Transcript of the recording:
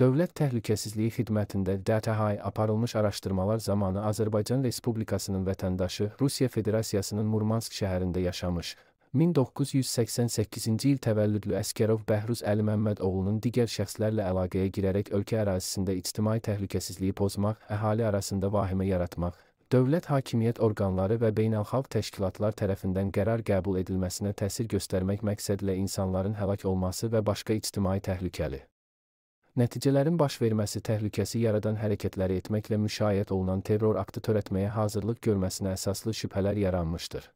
Dövlət Təhlükəsizliyi xidmətində DTH-ya aparılmış araşdırmalar zamanı Azərbaycan Respublikasının vətəndaşı Rusiya Federasiyasının Murmansk şəhərində yaşamış 1988-ci il təvəllüdlü Əskərov Bəhruz Əli Məmmədoğlunun digər şəxslərlə əlaqəyə girərək ölkə ərazisində ictimai təhlükəsizliyi pozmaq, əhali arasında vahimə yaratmaq, dövlət hakimiyyət orqanları və beynəlxalq təşkilatlar tərəfindən qərar qəbul edilməsinə təsir göstərmək məqsədlə insanların həlak olması və başqa ictimai təhlükəli Nəticələrin baş verməsi təhlükəsi yaradan hərəkətləri etməklə müşayiət olunan terror aktı törətməyə hazırlıq görməsinə əsaslı şübhələr yaranmışdır.